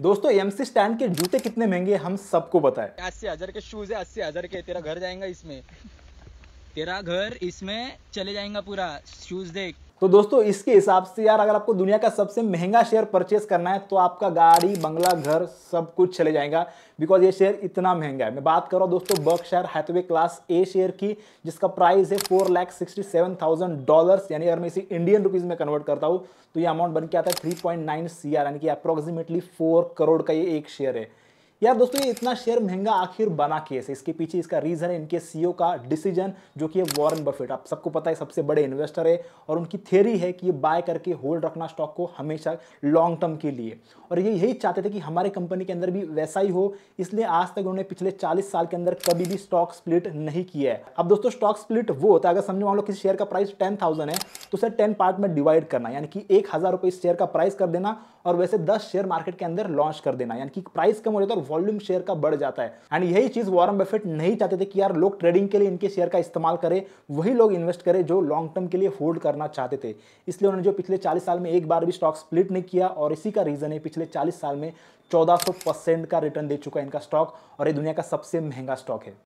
दोस्तों MC stand के जूते कितने महंगे हम सबको बताए अस्सी हजार के शूज है अस्सी हजार के तेरा घर जाएगा इसमें तेरा घर इसमें चले जाएगा पूरा शूज देख तो दोस्तों इसके हिसाब से यार अगर आपको दुनिया का सबसे महंगा शेयर परचेस करना है तो आपका गाड़ी बंगला घर सब कुछ चले जाएगा बिकॉज ये शेयर इतना महंगा है मैं बात कर रहा हूँ दोस्तों Berkshire Hathaway class A share की जिसका प्राइस है four lakh sixty seven thousand dollar यानी अगर मैं इसे इंडियन रुपीज़ में कन्वर्ट करता हूँ तो ये अमाउंट बन के आता है three point nine C R यानी कि अप्रोक्सीमेटली फोर करोड़ का ये एक शेयर है यार दोस्तों ये इतना शेयर महंगा आखिर बना के इसके पीछे इसका रीज़न है इनके सीईओ e का डिसीजन जो कि है वॉरेन बफेट आप सबको पता है सबसे बड़े इन्वेस्टर है और उनकी थ्योरी है कि ये बाय करके होल्ड रखना स्टॉक को हमेशा लॉन्ग टर्म के लिए और ये यही चाहते थे कि हमारे कंपनी के अंदर भी वैसा ही हो इसलिए आज तक उन्होंने पिछले चालीस साल के अंदर कभी भी स्टॉक स्प्लिट नहीं किया है अब दोस्तों स्टॉक स्प्लिट वो होता है अगर समझो मान लो किसी शेयर का प्राइस टेन थाउजेंड है तो उसे टेन पार्ट में डिवाइड करना यानी कि एक हज़ार शेयर का प्राइस कर देना और वैसे दस शेयर मार्केट के अंदर लॉन्च कर देना यानी कि प्राइस कम हो जाता तो वॉल्यूम शेयर का बढ़ जाता है एंड यही चीज वॉरम बेफेट नहीं चाहते थे कि यार लोग ट्रेडिंग के लिए इनके शेयर का इस्तेमाल करें वही लोग इन्वेस्ट करें जो लॉन्ग टर्म के लिए होल्ड करना चाहते थे इसलिए उन्होंने जो पिछले चालीस साल में एक बार भी स्टॉक स्प्लिट नहीं किया और इसी का रीजन है पिछले चालीस साल में चौदह का रिटर्न दे चुका है इनका स्टॉक और ये दुनिया का सबसे महंगा स्टॉक है